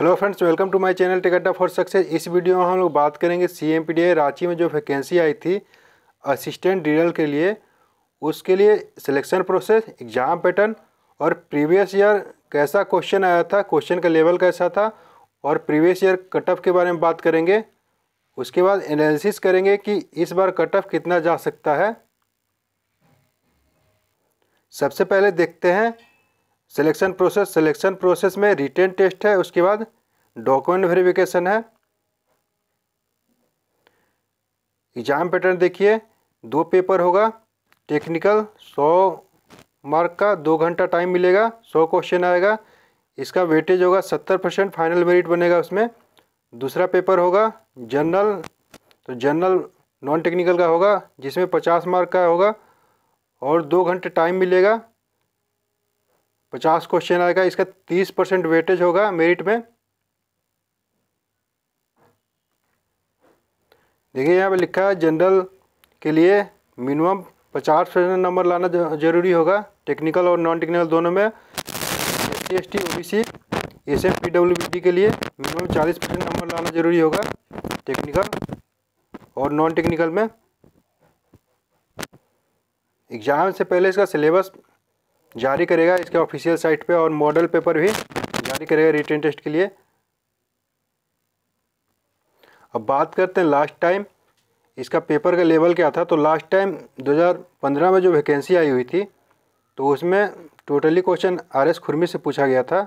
hello friends welcome to my channel ticket for success इस video में हम लोग बात करेंगे सी एम रांची में जो वैकेंसी आई थी असिस्टेंट डीएल के लिए उसके लिए सिलेक्शन प्रोसेस एग्ज़ाम पैटर्न और प्रीवियस ईयर कैसा क्वेश्चन आया था क्वेश्चन का लेवल कैसा था और प्रीवियस ईयर कट ऑफ के बारे में बात करेंगे उसके बाद एनालिसिस करेंगे कि इस बार कट ऑफ कितना जा सकता है सबसे पहले देखते हैं सिलेक्शन प्रोसेस सिलेक्शन प्रोसेस में रिटर्न टेस्ट है उसके बाद डॉक्यूमेंट वेरिफिकेशन है एग्जाम पैटर्न देखिए दो पेपर होगा टेक्निकल सौ मार्क का दो घंटा टाइम मिलेगा सौ क्वेश्चन आएगा इसका वेटेज होगा सत्तर परसेंट फाइनल मेरिट बनेगा उसमें दूसरा पेपर होगा जनरल तो जनरल नॉन टेक्निकल का होगा जिसमें पचास मार्क का होगा और दो घंटे टाइम मिलेगा पचास क्वेश्चन आएगा इसका तीस परसेंट वेटेज होगा मेरिट में देखिए यहाँ पे लिखा है जनरल के लिए मिनिमम पचास परसेंट नंबर लाना जरूरी होगा टेक्निकल और नॉन टेक्निकल दोनों में S C S T O B C S M P W B D के लिए मिनिमम चालीस परसेंट नंबर लाना जरूरी होगा टेक्निकल और नॉन टेक्निकल में एग्ज़ाम से पहले इसका सिलेबस जारी करेगा इसके ऑफिशियल साइट पे और मॉडल पेपर भी जारी करेगा रिटर्न टेस्ट के लिए अब बात करते हैं लास्ट टाइम इसका पेपर का लेवल क्या था तो लास्ट टाइम 2015 में जो वैकेंसी आई हुई थी तो उसमें टोटली क्वेश्चन आर एस खुरमी से पूछा गया था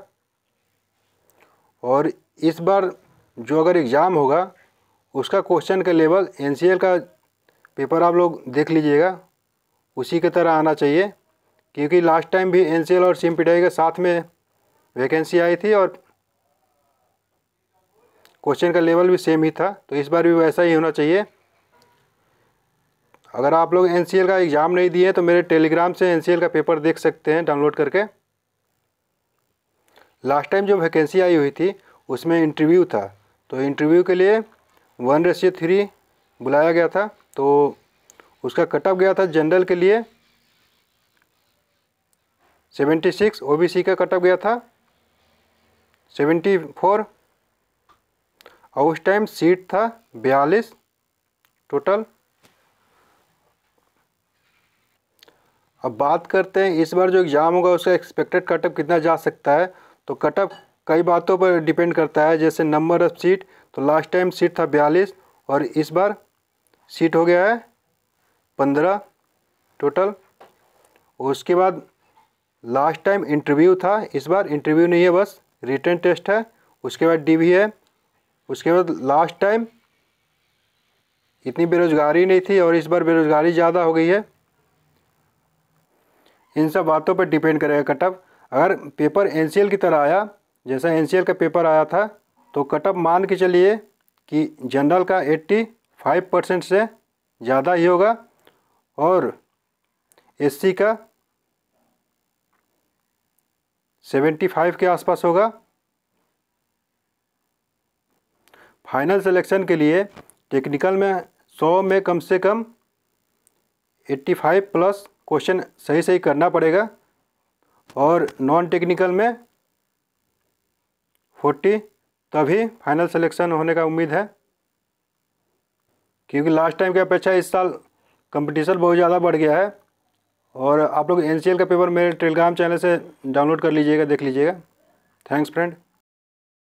और इस बार जो अगर एग्ज़ाम होगा उसका क्वेश्चन का लेवल एन का पेपर आप लोग देख लीजिएगा उसी की तरह आना चाहिए क्योंकि लास्ट टाइम भी एन और सिम के साथ में वैकेंसी आई थी और क्वेश्चन का लेवल भी सेम ही था तो इस बार भी वैसा ही होना चाहिए अगर आप लोग एन का एग्ज़ाम नहीं दिए तो मेरे टेलीग्राम से एन का पेपर देख सकते हैं डाउनलोड करके लास्ट टाइम जो वैकेंसी आई हुई थी उसमें इंटरव्यू था तो इंटरव्यू के लिए वन रेसियो थ्री बुलाया गया था तो उसका कटअप गया था जनरल के लिए seventy six O B C का कट ऑफ गया था सेवेंटी फोर और उस टाइम सीट था बयालीस टोटल अब बात करते हैं इस बार जो एग्ज़ाम होगा उसका एक्सपेक्टेड कटअप कितना जा सकता है तो कटअप कई बातों पर डिपेंड करता है जैसे नंबर ऑफ सीट तो लास्ट टाइम सीट था बयालीस और इस बार सीट हो गया है पंद्रह टोटल उसके बाद लास्ट टाइम इंटरव्यू था इस बार इंटरव्यू नहीं है बस रिटर्न टेस्ट है उसके बाद डी है उसके बाद लास्ट टाइम इतनी बेरोज़गारी नहीं थी और इस बार बेरोज़गारी ज़्यादा हो गई है इन सब बातों पर डिपेंड करेगा कटअप अगर पेपर एन की तरह आया जैसा एन का पेपर आया था तो कटअप मान के चलिए कि जनरल का एट्टी फाइव परसेंट से ज़्यादा ही होगा और एससी का सेवेंटी फाइव के आसपास होगा फाइनल सिलेक्शन के लिए टेक्निकल में सौ में कम से कम एट्टी फाइव प्लस क्वेश्चन सही सही करना पड़ेगा और नॉन टेक्निकल में फोर्टी तभी फाइनल सिलेक्शन होने का उम्मीद है क्योंकि लास्ट टाइम की अपेक्षा इस साल कंपटीशन बहुत ज़्यादा बढ़ गया है और आप लोग एन का पेपर मेरे टेलीग्राम चैनल से डाउनलोड कर लीजिएगा देख लीजिएगा थैंक्स फ्रेंड